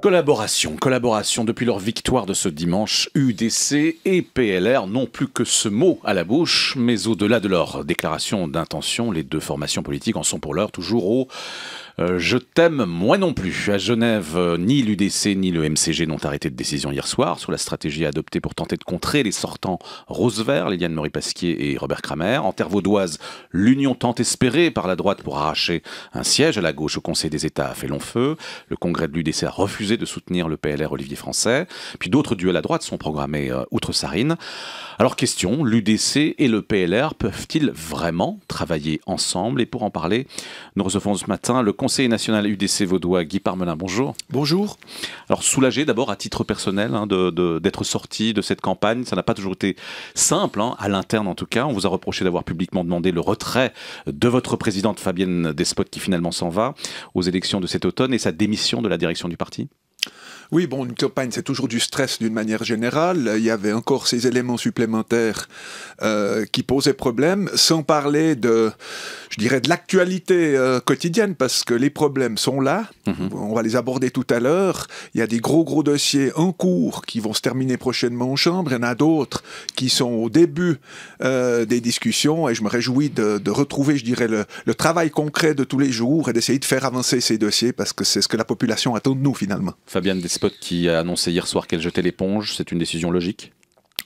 Collaboration, collaboration. Depuis leur victoire de ce dimanche, UDC et PLR n'ont plus que ce mot à la bouche, mais au-delà de leur déclaration d'intention, les deux formations politiques en sont pour l'heure toujours au euh, je t'aime, moi non plus. À Genève, euh, ni l'UDC ni le MCG n'ont arrêté de décision hier soir sur la stratégie adoptée pour tenter de contrer les sortants Rose Vert, Liliane Marie pasquier et Robert Kramer. En terre vaudoise, l'union tente espérée par la droite pour arracher un siège à la gauche au Conseil des États a fait long feu. Le congrès de l'UDC a refusé de soutenir le PLR Olivier Français. Puis d'autres duels à droite sont programmés euh, outre-Sarine. Alors question, l'UDC et le PLR peuvent-ils vraiment travailler ensemble Et pour en parler, nous recevons ce matin le Conseil national UDC vaudois Guy Parmelin, bonjour. Bonjour. Alors soulagé d'abord à titre personnel hein, d'être sorti de cette campagne, ça n'a pas toujours été simple, hein, à l'interne en tout cas. On vous a reproché d'avoir publiquement demandé le retrait de votre présidente Fabienne Despot qui finalement s'en va aux élections de cet automne et sa démission de la direction du parti. Oui, bon, une campagne, c'est toujours du stress d'une manière générale. Il y avait encore ces éléments supplémentaires euh, qui posaient problème, sans parler de, je dirais, de l'actualité euh, quotidienne, parce que les problèmes sont là. Mhm. On va les aborder tout à l'heure. Il y a des gros, gros dossiers en cours qui vont se terminer prochainement en chambre. Il y en a d'autres qui sont au début euh, des discussions, et je me réjouis de, retrouver, je dirais, le, travail concret de tous les jours et d'essayer de faire avancer ces dossiers, parce que c'est ce que la population attend de nous, finalement. Fabienne Despot qui a annoncé hier soir qu'elle jetait l'éponge. C'est une décision logique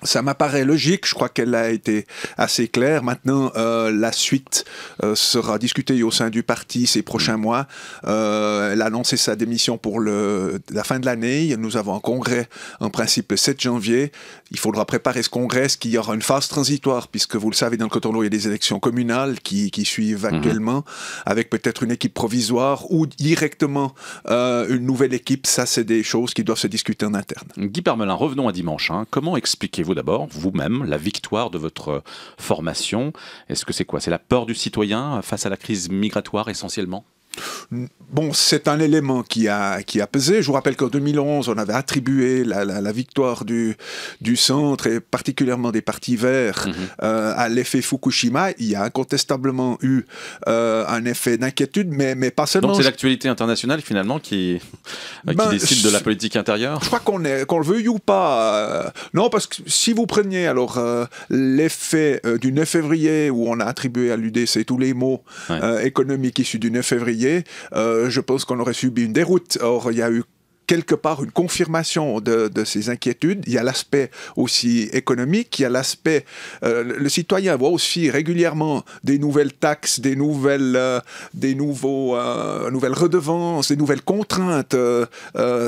ça m'apparaît logique, je crois qu'elle a été assez claire. Maintenant, euh, la suite euh, sera discutée au sein du parti ces prochains mm. mois. Euh, elle a annoncé sa démission pour le, la fin de l'année. Nous avons un congrès en principe le 7 janvier. Il faudra préparer ce congrès, ce qu'il y aura une phase transitoire, puisque vous le savez, dans le Cotonou, il y a des élections communales qui, qui suivent mm-hmm. actuellement, avec peut-être une équipe provisoire ou directement euh, une nouvelle équipe. Ça, c'est des choses qui doivent se discuter en interne. Guy Permelin, revenons à dimanche. Hein. Comment expliquez-vous d'abord, vous-même, la victoire de votre euh, formation Est-ce que c'est quoi C'est la peur du citoyen euh, face à la crise migratoire essentiellement Bon, c'est un élément qui a, qui a pesé. Je vous rappelle qu'en 2011, on avait attribué la, victoire du, du centre et particulièrement des partis verts mhm. euh, à l'effet Fukushima. Il y a incontestablement eu euh, un effet d'inquiétude, mais, mais pas seulement. Donc c'est l'actualité internationale finalement qui, euh, qui ben, décide de la politique intérieure Je crois qu'on qu'on le veuille ou pas. non, parce que si vous preniez alors l'effet du 9 février où on a attribué à l'UDC tous les mots économiques issus du 9 février, euh, je pense qu'on aurait subi une déroute. Or, il y a eu quelque part une confirmation de, ces inquiétudes. Il y a l'aspect aussi économique, il y a l'aspect... Euh, le citoyen voit aussi régulièrement des nouvelles taxes, des nouvelles, euh, des nouveaux, nouvelles redevances, des nouvelles contraintes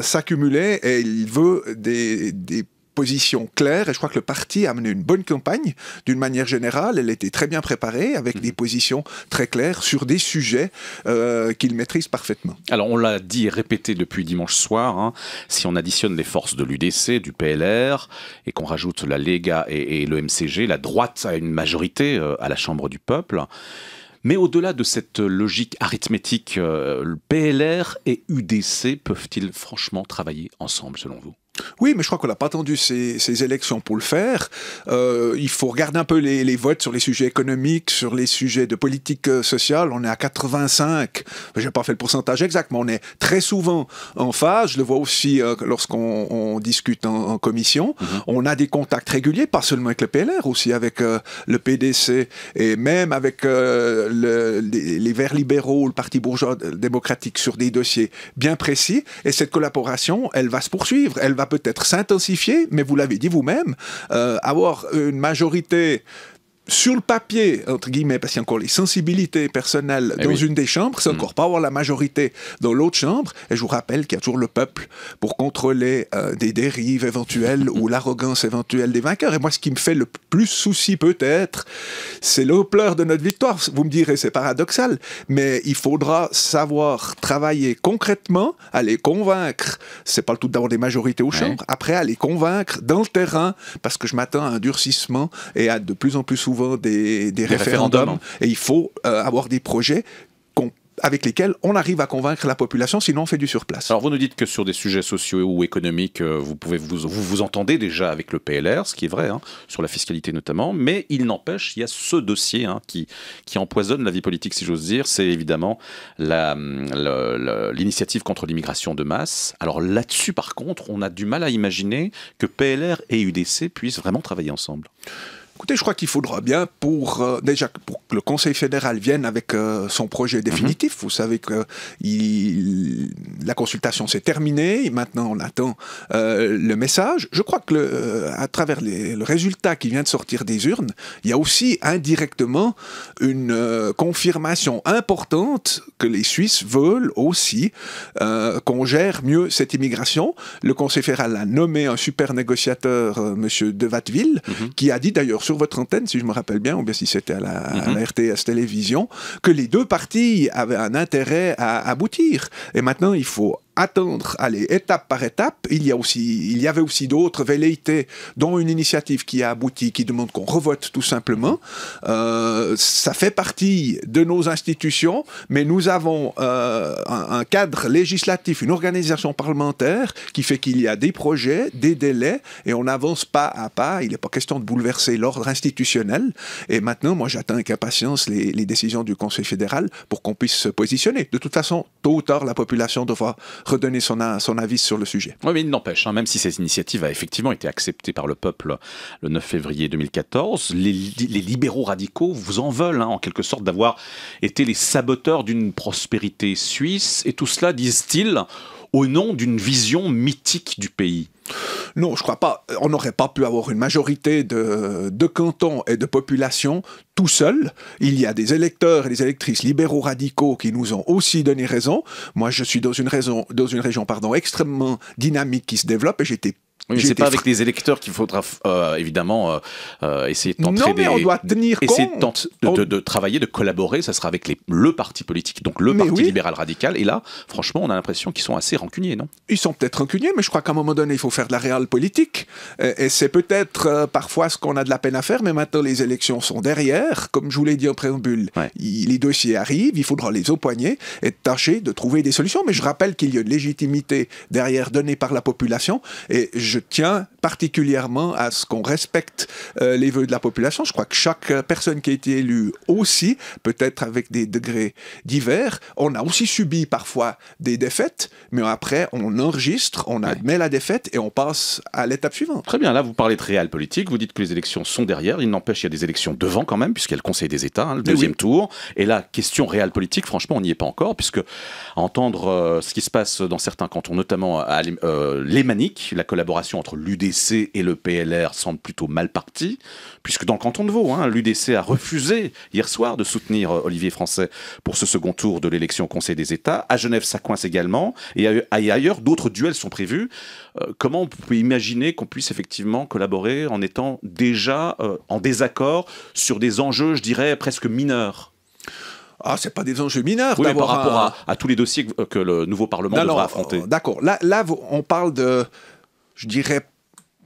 s'accumuler et il veut des, des position claire et je crois que le parti a mené une bonne campagne d'une manière générale. Elle était très bien préparée avec mhm. des positions très claires sur des sujets qu'ils euh, qu'il maîtrise parfaitement. Alors on l'a dit et répété depuis dimanche soir, hein, si on additionne les forces de l'UDC, du PLR et qu'on rajoute la Lega et, et, le MCG, la droite a une majorité euh, à la Chambre du peuple. Mais au-delà de cette logique arithmétique, euh, le PLR et UDC peuvent-ils franchement travailler ensemble selon vous oui, mais je crois qu'on n'a pas attendu ces, élections pour le faire. Euh, il faut regarder un peu les, votes sur les sujets économiques, sur les sujets de politique euh, sociale. On est à 85. Je n'ai pas fait le pourcentage exact, mais on est très souvent en phase. Je le vois aussi euh, lorsqu'on discute en, commission. Mhm. On a des contacts réguliers, pas seulement avec le PLR, aussi avec le PDC et même avec les, Verts libéraux, le Parti bourgeois démocratique sur des dossiers bien précis. Et cette collaboration, elle va se poursuivre. Elle va peut-être s'intensifier, mais vous l'avez dit vous-même, euh, avoir une majorité sur le papier, entre guillemets, parce qu'il y a encore les sensibilités personnelles eh dans une des chambres, c'est mm. encore pas avoir la majorité dans l'autre chambre. Et je vous rappelle qu'il y a toujours le peuple pour contrôler euh, des dérives éventuelles ou l'arrogance éventuelle des vainqueurs. Et moi, ce qui me fait le plus souci, peut-être, c'est l'ampleur de notre victoire. Vous me direz, c'est paradoxal, mais il faudra savoir travailler concrètement, aller convaincre. C'est pas le tout d'avoir des majorités aux chambres. Après, aller convaincre dans le terrain, parce que je m'attends à un durcissement et à de plus en plus souvent des, référendums, et il faut euh, avoir des projets avec lesquels on arrive à convaincre la population, sinon on fait du surplace. Alors vous nous dites que sur des sujets sociaux ou économiques, euh, vous pouvez vous, vous, entendez déjà avec le PLR, ce qui est vrai, hein, sur la fiscalité notamment, mais il n'empêche, il y a ce dossier hein, qui, qui empoisonne la vie politique, si j'ose dire, c'est évidemment l'initiative contre l'immigration de masse. Alors là-dessus, par contre, on a du mal à imaginer que PLR et UDC puissent vraiment travailler ensemble. Écoutez, je crois qu'il faudra bien pour euh, déjà pour que le Conseil fédéral vienne avec euh, son projet mhm. définitif. Vous savez que la consultation s'est terminée. et Maintenant, on attend euh, le message. Je crois que à travers les, le résultat qui vient de sortir des urnes, il y a aussi indirectement une confirmation importante que les Suisses veulent aussi qu'on gère mieux cette immigration. Le Conseil fédéral a nommé un super négociateur, Monsieur De mhm. qui a dit d'ailleurs sur votre antenne, si je me rappelle bien, ou bien si c'était à, à mhm. la, RTS Télévision, que les deux parties avaient un intérêt à aboutir. Et maintenant, il faut attendre, aller étape par étape. Il y, a aussi, il y avait aussi d'autres velléités, dont une initiative qui a abouti, qui demande qu'on revote tout simplement. Euh, ça fait partie de nos institutions, mais nous avons euh, un, cadre législatif, une organisation parlementaire qui fait qu'il y a des projets, des délais, et on avance pas à pas. Il n'est pas question de bouleverser l'ordre institutionnel. Et maintenant, moi, j'attends avec impatience les, les décisions du Conseil fédéral pour qu'on puisse se positionner. De toute façon, tôt ou tard, la population devra redonner son, son avis sur le sujet. Oui, mais il n'empêche, hein, même si cette initiative a effectivement été acceptée par le peuple le 9 février 2014, les, libéraux radicaux vous en veulent, hein, en quelque sorte, d'avoir été les saboteurs d'une prospérité suisse, et tout cela, disent-ils, au nom d'une vision mythique du pays non, je crois pas. On n'aurait pas pu avoir une majorité de, cantons et de populations tout seul. Il y a des électeurs et des électrices libéraux radicaux qui nous ont aussi donné raison. Moi, je suis dans une, dans une région pardon, extrêmement dynamique qui se développe et j'étais oui, c'est pas avec les électeurs qu'il faudra euh, évidemment euh, euh, essayer de tenter. on doit tenir oh. De, de, travailler, de collaborer. Ça sera avec les, le parti politique, donc le parti libéral radical. Et là, franchement, on a l'impression qu'ils sont assez rancuniers, non Ils sont peut-être rancuniers, mais je crois qu'à un moment donné, il faut faire de la réelle politique. Et, c'est peut-être parfois ce qu'on a de la peine à faire. Mais maintenant, les élections sont derrière. Comme je vous l'ai dit en préambule, les dossiers arrivent. Il faudra les empoigner et tâcher de trouver des solutions. Mais je rappelle qu'il y a une légitimité derrière donnée par la population. Et je je tiens particulièrement à ce qu'on respecte euh, les vœux de la population. Je crois que chaque euh, personne qui a été élue aussi, peut-être avec des degrés divers, on a aussi subi parfois des défaites, mais après, on enregistre, on admet la défaite et on passe à l'étape suivante. Très bien, là, vous parlez de réel politique, vous dites que les élections sont derrière, il n'empêche, il y a des élections devant quand même, puisqu'il y a le Conseil des États, hein, le deuxième tour, et là, question réelle politique, franchement, on n'y est pas encore, puisque entendre euh, ce qui se passe dans certains cantons, notamment à euh, la collaboration entre l'UDC et le PLR semble plutôt mal parti, puisque dans le canton de Vaud, hein, l'UDC a refusé hier soir de soutenir euh, Olivier Français pour ce second tour de l'élection au Conseil des États. À Genève, ça coince également, et ailleurs, d'autres duels sont prévus. Euh, comment on peut imaginer qu'on puisse effectivement collaborer en étant déjà euh, en désaccord sur des enjeux, je dirais, presque mineurs ah, c'est pas des enjeux mineurs par rapport à, tous les dossiers que, le nouveau Parlement devra affronter. D'accord. là, on parle de je dirais,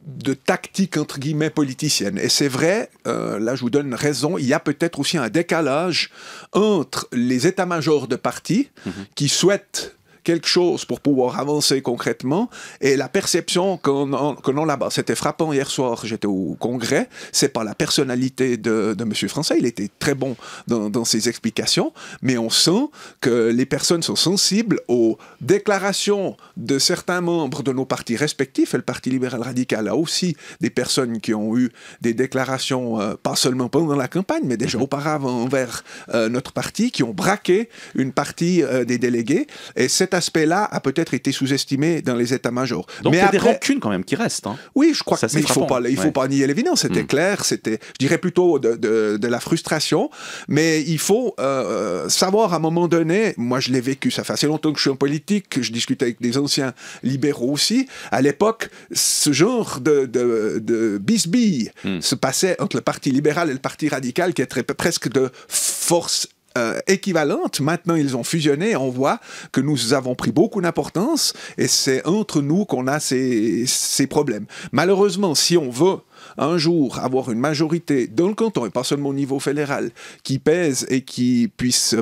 de tactique entre guillemets politicienne. Et c'est vrai, euh, là je vous donne raison, il y a peut-être aussi un décalage entre les états-majors de partis mhm. qui souhaitent quelque chose pour pouvoir avancer concrètement. Et la perception qu'on a, là-bas, c'était frappant hier soir, j'étais au congrès, c'est pas la personnalité de, de M. Français, il était très bon dans, ses explications, mais on sent que les personnes sont sensibles aux déclarations de certains membres de nos partis respectifs, et le Parti libéral radical a aussi des personnes qui ont eu des déclarations, euh, pas seulement pendant la campagne, mais déjà auparavant envers euh, notre parti, qui ont braqué une partie euh, des délégués. Et cette aspect-là a peut-être été sous-estimé dans les états-majors. mais il y a des rancunes quand même qui restent. Hein. Oui, je crois ça, que mais il ne faut, pas, faut nier l'évidence. C'était hmm. clair, c'était, je dirais plutôt de, la frustration. Mais il faut euh, savoir à un moment donné, moi je l'ai vécu, ça fait assez longtemps que je suis en politique, je discute avec des anciens libéraux aussi. À l'époque, ce genre de, de, bisbille hmm. se passait entre le Parti libéral et le Parti radical qui était presque de force euh, équivalente équivalentes. Maintenant, ils ont fusionné. On voit que nous avons pris beaucoup d'importance et c'est entre nous qu'on a ces, ces problèmes. Malheureusement, si on veut un jour avoir une majorité dans le canton, et pas seulement au niveau fédéral, qui pèse et qui puisse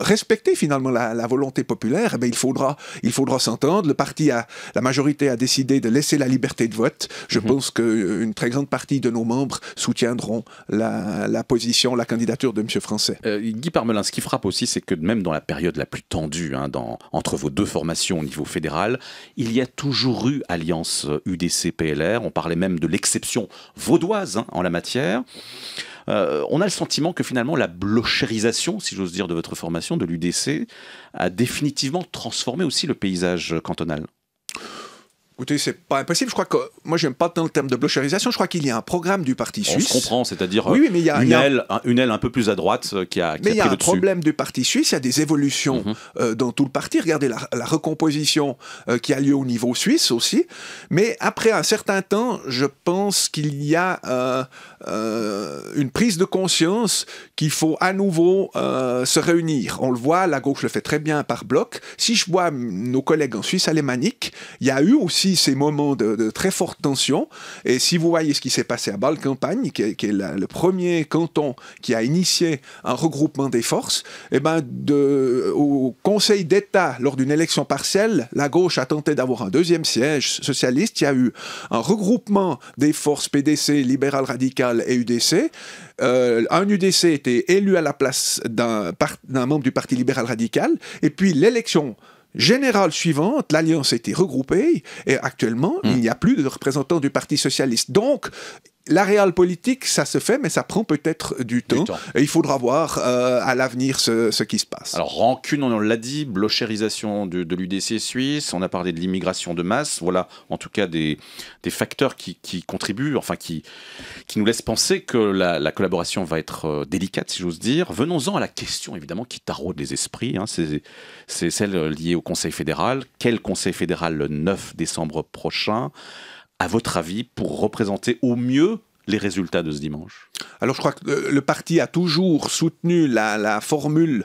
respecter finalement la, volonté populaire, eh ben, il faudra, il faudra s'entendre. Le parti a, la majorité a décidé de laisser la liberté de vote. Je mhm. pense qu'une très grande partie de nos membres soutiendront la, position, la candidature de M. Français. Euh, Guy Parmelin, ce qui frappe aussi, c'est que même dans la période la plus tendue hein, dans, entre vos deux formations au niveau fédéral, il y a toujours eu alliance UDC-PLR. Euh, On parlait même de l'exception vaudoise hein, en la matière. Euh, on a le sentiment que finalement la blocherisation, si j'ose dire, de votre formation, de l'UDC, a définitivement transformé aussi le paysage cantonal. Écoutez, c'est pas impossible. Je crois que moi, j'aime pas tant le terme de blocherisation. Je crois qu'il y a un programme du parti suisse. On se comprend, c'est-à-dire oui, oui, mais il y a, euh, une, Aile, une un peu plus à droite euh, qui a. Qui mais il y a un problème du parti suisse. Il y a des évolutions mhm. euh, dans tout le parti. Regardez la, recomposition qui a lieu au niveau suisse aussi. Mais après un certain temps, je pense qu'il y a une prise de conscience qu'il faut à nouveau se réunir. On le voit, la gauche le fait très bien par bloc. Si je vois nos collègues en Suisse alémanique, il y a eu aussi ces moments de, très forte tension. Et si vous voyez ce qui s'est passé à Bâle-Campagne, qui est, le premier canton qui a initié un regroupement des forces, eh ben de, au Conseil d'État, lors d'une élection partielle, la gauche a tenté d'avoir un deuxième siège socialiste. Il y a eu un regroupement des forces PDC, libéral radical et UDC. Euh, un UDC était élu à la place d'un membre du Parti libéral radical. Et puis l'élection générale suivante, l'alliance a été regroupée et actuellement, hmm. il n'y a plus de représentants du Parti socialiste. Donc, la réelle politique, ça se fait, mais ça prend peut-être du, temps. Et il faudra voir euh, à l'avenir ce, qui se passe. Alors, rancune, on l'a dit, blochérisation de, l'UDC suisse, on a parlé de l'immigration de masse. Voilà, en tout cas, des, facteurs qui, contribuent, enfin, qui, qui nous laissent penser que la, collaboration va être euh, délicate, si j'ose dire. Venons-en à la question, évidemment, qui taraude les esprits. Hein. C'est celle liée au Conseil fédéral. Quel Conseil fédéral le 9 décembre prochain à votre avis, pour représenter au mieux les résultats de ce dimanche alors je crois que euh, le parti a toujours soutenu la, formule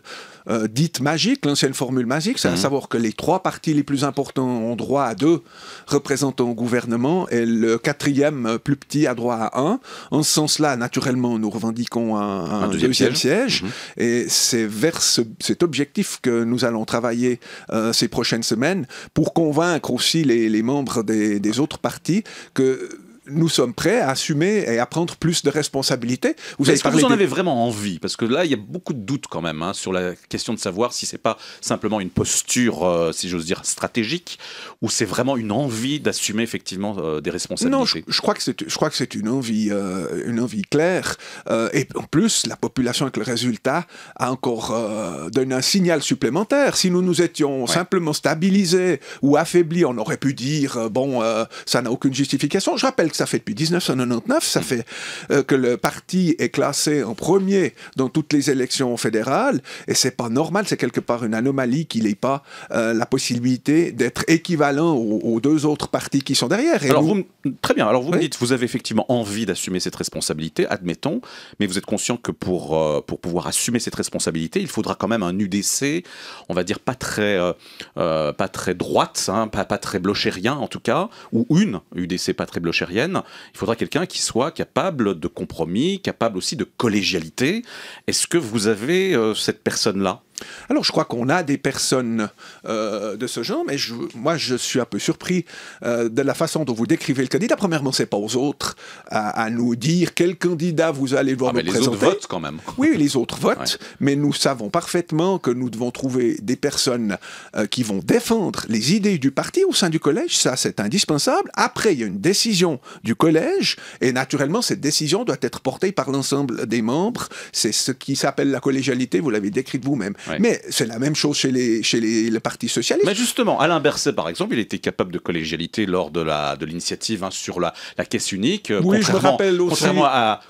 euh, dite magique, l'ancienne formule magique, c'est à mhm. savoir que les trois partis les plus importants ont droit à deux représentants au gouvernement et le quatrième euh, plus petit a droit à un. En ce sens-là, naturellement, nous revendiquons un, deuxième, siège, mhm. et c'est vers cet objectif que nous allons travailler ces prochaines semaines pour convaincre aussi les, membres des, des autres partis que nous sommes prêts à assumer et à prendre plus de responsabilités. Vous avez que vous en avez vraiment envie Parce que là, il y a beaucoup de doutes quand même hein, sur la question de savoir si c'est pas simplement une posture, euh, si j'ose dire, stratégique, ou c'est vraiment une envie d'assumer effectivement euh, des responsabilités. Non, je, crois que c'est, je crois que c'est une envie, euh, une envie claire. et en plus, la population avec le résultat a encore donné un signal supplémentaire. Si nous nous étions simplement stabilisés ou affaiblis, on aurait pu dire bon, ça n'a aucune justification. Je rappelle ça fait depuis 1999, ça fait euh, que le parti est classé en premier dans toutes les élections fédérales, et c'est pas normal, c'est quelque part une anomalie qu'il n'ait pas euh, la possibilité d'être équivalent aux, deux autres partis qui sont derrière. très bien, alors vous me dites, vous avez effectivement envie d'assumer cette responsabilité, admettons, mais vous êtes conscient que pour, euh, pour pouvoir assumer cette responsabilité, il faudra quand même un UDC, on va dire pas très, pas très droite, hein, pas, pas très blochérien en tout cas, ou une UDC pas très blochérienne il faudra quelqu'un qui soit capable de compromis, capable aussi de collégialité. Est-ce que vous avez euh, cette personne-là alors, je crois qu'on a des personnes euh, de ce genre, mais moi, je suis un peu surpris euh, de la façon dont vous décrivez le candidat. Premièrement, c'est pas aux autres à, nous dire quel candidat vous allez voir ah, mais les autres votent quand même. Oui, les autres votent, mais nous savons parfaitement que nous devons trouver des personnes euh, qui vont défendre les idées du parti au sein du collège. Ça, c'est indispensable. Après, il y a une décision du collège, et naturellement, cette décision doit être portée par l'ensemble des membres. C'est ce qui s'appelle la collégialité. Vous l'avez décrite vous-même. Mais c'est la même chose chez, les, chez les, Mais justement, Alain Berset, par exemple, il était capable de collégialité lors de l'initiative de l'initiative hein, sur la, la, caisse unique. Euh, oui, contrairement, je me rappelle aussi.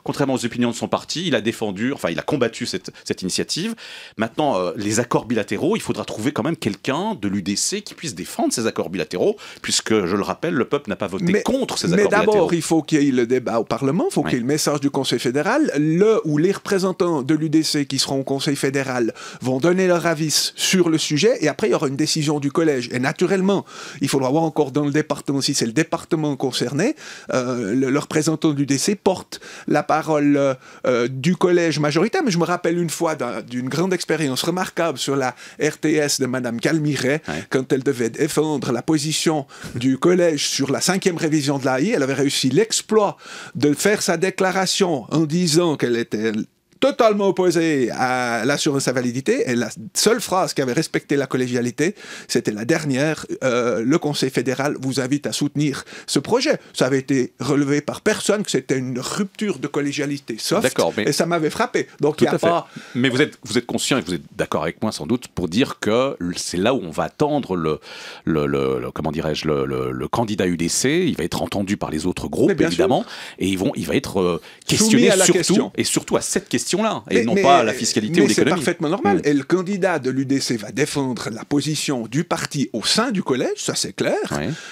Contrairement, aux opinions de son parti, il a défendu, enfin, il a combattu cette, cette initiative. Maintenant, euh, les accords bilatéraux, il faudra trouver quand même quelqu'un de l'UDC qui puisse défendre ces accords bilatéraux, puisque, je le rappelle, le peuple n'a pas voté contre ces accords bilatéraux. Mais d'abord, il faut qu'il y ait le débat au Parlement, il faut qu'il y ait le message du Conseil fédéral. Le ou les représentants de l'UDC qui seront au Conseil fédéral vont donner leur avis sur le sujet et après il y aura une décision du collège. Et naturellement, il faudra voir encore dans le département, si c'est le département concerné, euh, le, représentant du décès porte la parole euh, du collège majoritaire. Mais je me rappelle une fois d'une grande expérience remarquable sur la RTS de Madame Calmiret, quand elle devait défendre la position du collège sur la cinquième révision de l'AI. Elle avait réussi l'exploit de faire sa déclaration en disant qu'elle était totalement opposé à l'assurance sa validité. Et la seule phrase qui avait respecté la collégialité, c'était la dernière. Euh, le Conseil fédéral vous invite à soutenir ce projet. Ça avait été relevé par personne que c'était une rupture de collégialité soft. D'accord, Et ça m'avait frappé. Donc il a pas... Mais vous êtes, vous êtes conscient et vous êtes d'accord avec moi sans doute pour dire que c'est là où on va attendre le, le, comment dirais-je, le, candidat UDC. Il va être entendu par les autres groupes, évidemment. Et ils vont, il va être euh, questionné surtout, question. et surtout à cette question là et non pas la fiscalité ou l'économie. C'est parfaitement normal. Mm. Et le candidat de l'UDC va défendre la position du parti au sein du collège, ça c'est clair.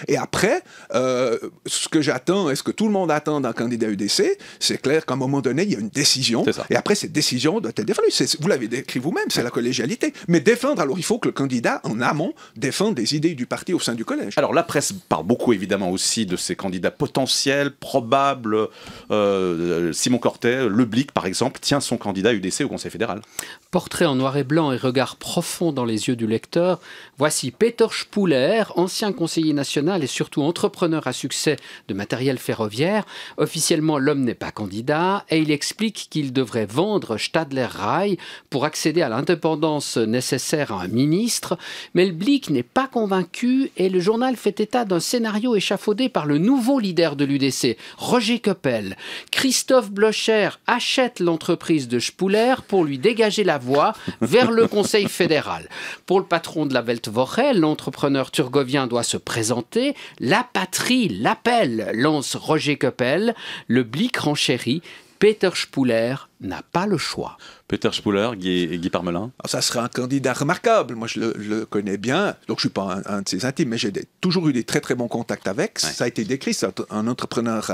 Et après, euh, ce que j'attends, et ce que tout le monde attend d'un candidat UDC, c'est clair qu'à un moment donné, il y a une décision, et après cette décision doit être défendue. Vous l'avez décrit vous-même, c'est la collégialité. Mais défendre, alors il faut que le candidat en amont défende des idées du parti au sein du collège. Alors la presse parle beaucoup évidemment aussi de ces candidats potentiels, probables. Euh, Simon Cortet, Le Blic par exemple, tient son son candidat UDC au Conseil fédéral. Portrait en noir et blanc et regard profond dans les yeux du lecteur, voici Peter Spuller, ancien conseiller national et surtout entrepreneur à succès de matériel ferroviaire. Officiellement, l'homme n'est pas candidat et il explique qu'il devrait vendre Stadler Rail pour accéder à l'indépendance nécessaire à un ministre. Mais le Blick n'est pas convaincu et le journal fait état d'un scénario échafaudé par le nouveau leader de l'UDC, Roger Coppel. Christophe Blocher achète l'entreprise de Spuller pour lui dégager la voie vers le Conseil fédéral. Pour le patron de la Weltwoche, l'entrepreneur turgovien doit se présenter. La patrie l'appelle, lance Roger Koppel, Le blic renchérit. Peter Spouler n'a pas le choix. Peter Spuller, Guy, Parmelin ah, Ça serait un candidat remarquable. Moi, je le, connais bien. Donc, je ne suis pas un, de ses intimes, mais j'ai toujours eu des très, très bons contacts avec. Ça a été décrit, c'est un, entrepreneur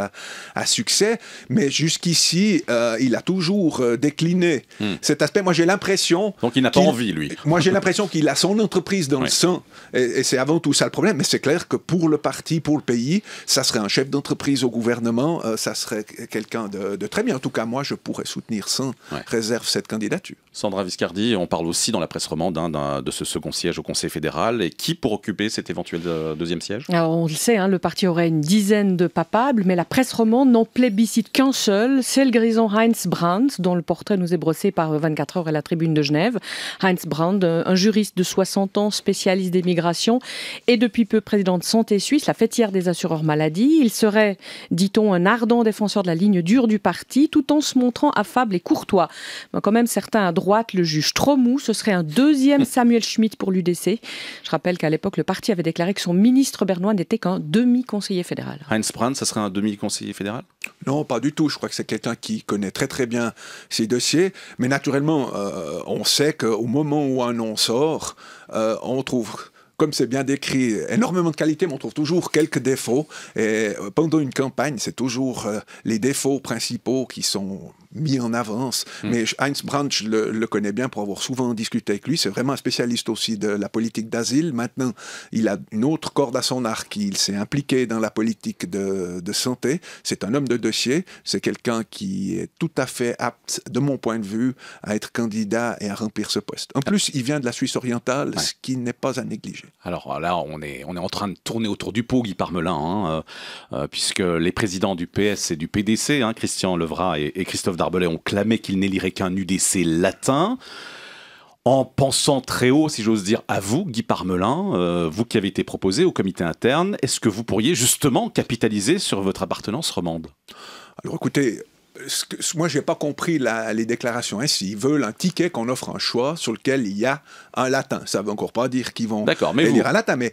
à, succès. Mais jusqu'ici, euh, il a toujours euh, décliné hmm. cet aspect. Moi, j'ai l'impression. Donc, il n'a pas envie, lui. moi, j'ai l'impression qu'il a son entreprise dans le sang. Et, c'est avant tout ça le problème. Mais c'est clair que pour le parti, pour le pays, ça serait un chef d'entreprise au gouvernement. Euh, ça serait quelqu'un de, très bien. En tout cas, moi, je pourrais soutenir sans réserve cette candidature. Sandra Viscardi, on parle aussi dans la presse romande hein, de ce second siège au Conseil fédéral. Et qui pour occuper cet éventuel euh, deuxième siège Alors, On le sait, hein, le parti aurait une dizaine de papables, mais la presse romande n'en plébiscite qu'un seul. C'est le grison Heinz Brandt, dont le portrait nous est brossé par 24 euh, heures et la tribune de Genève. Heinz Brandt, euh, un juriste de 60 ans, spécialiste des migrations et depuis peu président de Santé Suisse, la fêtière des assureurs maladie. Il serait, dit-on, un ardent défenseur de la ligne dure du parti, tout en se montrant affable et courtois. Mais quand même, certains à droite, le juge mou, Ce serait un deuxième Samuel Schmitt pour l'UDC. Je rappelle qu'à l'époque, le parti avait déclaré que son ministre bernois n'était qu'un demi-conseiller fédéral. Heinz Brandt, ce serait un demi-conseiller fédéral Non, pas du tout. Je crois que c'est quelqu'un qui connaît très très bien ses dossiers. Mais naturellement, euh, on sait qu'au moment où un nom sort, euh, on trouve comme c'est bien décrit, énormément de qualités, mais on trouve toujours quelques défauts. Et euh, pendant une campagne, c'est toujours les défauts principaux qui sont mis en avance. Hmm. Mais Heinz Brandt, le, le, connais bien pour avoir souvent discuté avec lui. C'est vraiment un spécialiste aussi de la politique d'asile. Maintenant, il a une autre corde à son arc. Il s'est impliqué dans la politique de, santé. C'est un homme de dossier. C'est quelqu'un qui est tout à fait apte, de mon point de vue, à être candidat et à remplir ce poste. En plus, il vient de la Suisse orientale, ce qui n'est pas à négliger. Alors euh, là, on est, on est en train de tourner autour du pot, Guy Parmelin, hein, euh, euh, puisque les présidents du PS et du PDC, hein, Christian Levra et Christophe d'Arbelay, ont clamé qu'il n'élirait qu'un UDC latin en pensant très haut, si j'ose dire, à vous, Guy Parmelin, euh, vous qui avez été proposé au comité interne, est-ce que vous pourriez justement capitaliser sur votre appartenance romande Alors écoutez, moi, je n'ai pas compris les déclarations ainsi. Ils veulent un ticket qu'on offre un choix sur lequel il y a un latin. Ça ne veut encore pas dire qu'ils vont élire un latin, mais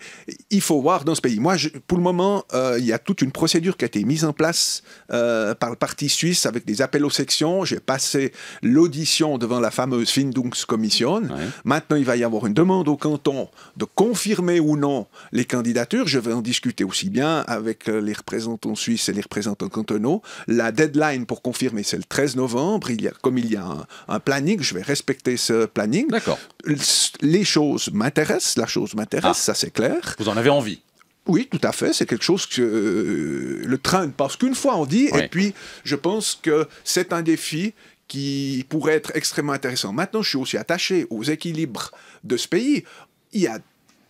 il faut voir dans ce pays. Moi, pour le moment, euh, il y a toute une procédure qui a été mise en place euh, par le Parti suisse avec des appels aux sections. J'ai passé l'audition devant la fameuse Findungskommission. Maintenant, il va y avoir une demande au canton de confirmer ou non les candidatures. Je vais en discuter aussi bien avec euh, les représentants suisses et les représentants cantonaux. La deadline pour confirmer mais c'est le 13 novembre. Il y a, comme il y a un, planning, je vais respecter ce planning. D'accord. Les choses m'intéressent, la chose m'intéresse, ah. ça c'est clair. Vous en avez envie oui, tout à fait. C'est quelque chose que euh, le train ne passe qu'une fois, on dit. Et puis, je pense que c'est un défi qui pourrait être extrêmement intéressant. Maintenant, je suis aussi attaché aux équilibres de ce pays. Il y a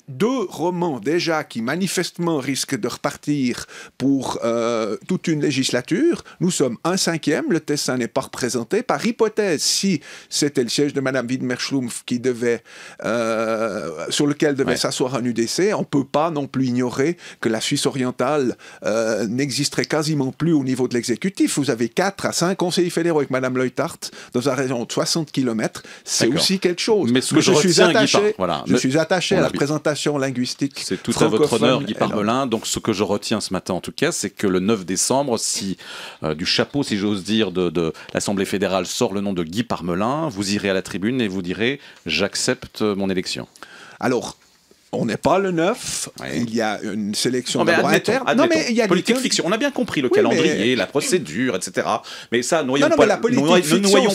deux romans déjà qui manifestement risquent de repartir pour euh, toute une législature. Nous sommes un cinquième, le Tessin n'est pas représenté. Par hypothèse, si c'était le siège de Mme Widmer-Schlumpf qui devait, euh, sur lequel devait s'asseoir un UDC, on ne peut pas non plus ignorer que la Suisse orientale euh, n'existerait quasiment plus au niveau de l'exécutif. Vous avez 4 à 5 conseillers fédéraux avec Mme Leutart dans un rayon de 60 km. C'est aussi quelque chose. Mais ce que je, suis attaché, voilà. je suis attaché à la présentation linguistique. C'est tout à votre honneur, Guy Parmelin. Donc, ce que je retiens ce matin, en tout cas, c'est que le 9 décembre, si euh, du chapeau, si j'ose dire, de, de l'Assemblée fédérale sort le nom de Guy Parmelin, vous irez à la tribune et vous direz J'accepte mon élection. Alors, on n'est pas le 9. Il y a une sélection de Non, mais il y a politique fiction. On a bien compris le calendrier, la procédure, etc. Mais ça, noyons pas, la politique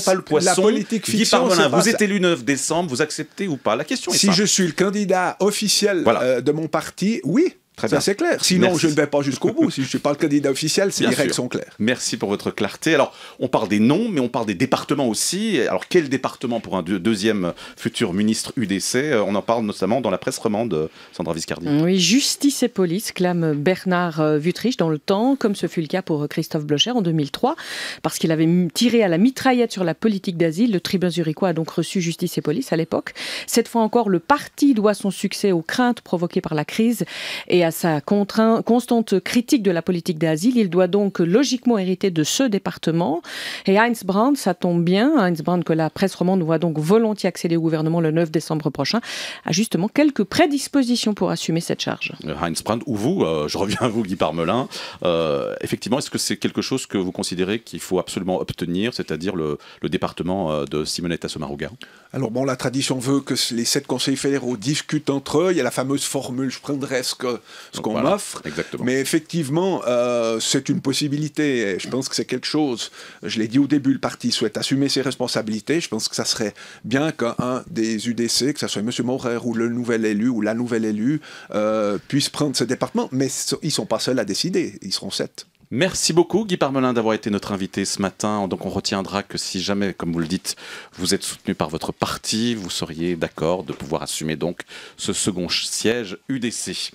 pas le poisson. La politique fiction, vous êtes élu 9 décembre, vous acceptez ou pas La question est Si je suis le candidat officiel euh, de mon parti, oui. Très bien. Ça, c'est clair. Sinon, je ne vais pas jusqu'au bout. Si je ne suis pas le candidat officiel, les règles sont claires. Merci pour votre clarté. Alors, on parle des noms, mais on parle des départements aussi. Alors, quel département pour un deuxième futur ministre UDC euh, On en parle notamment dans la presse romande, euh, Sandra Viscardi. Mm, oui, justice et police, clame Bernard euh, Vutrich dans le temps, comme ce fut le cas pour Christophe Blocher en 2003, parce qu'il avait tiré à la mitraillette sur la politique d'asile. Le tribunal zurichois a donc reçu justice et police à l'époque. Cette fois encore, le parti doit son succès aux craintes provoquées par la crise et à sa constante critique de la politique d'asile, il doit donc logiquement hériter de ce département. Et Heinz Brand, ça tombe bien, Heinz Brand que la presse romande voit donc volontiers accéder au gouvernement le 9 décembre prochain, a justement quelques prédispositions pour assumer cette charge. Euh, Heinz Brand ou vous, euh, je reviens à vous Guy Parmelin, euh, effectivement, est-ce que c'est quelque chose que vous considérez qu'il faut absolument obtenir, c'est-à-dire le, département de Simonetta Sommaruga Alors bon, la tradition veut que les sept conseils fédéraux discutent entre eux, il y a la fameuse formule « je prendrai ce que ce qu'on offre, Mais effectivement, euh, c'est une possibilité. je pense que c'est quelque chose. Je l'ai dit au début, le parti souhaite assumer ses responsabilités. Je pense que ça serait bien qu'un des UDC, que ce soit M. Maurer ou le nouvel élu ou la nouvelle élue, euh, puisse prendre ce département. Mais ils ne sont pas seuls à décider. Ils seront sept. Merci beaucoup Guy Parmelin d'avoir été notre invité ce matin. Donc on retiendra que si jamais, comme vous le dites, vous êtes soutenu par votre parti, vous seriez d'accord de pouvoir assumer donc ce second siège UDC.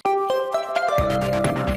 Thank you.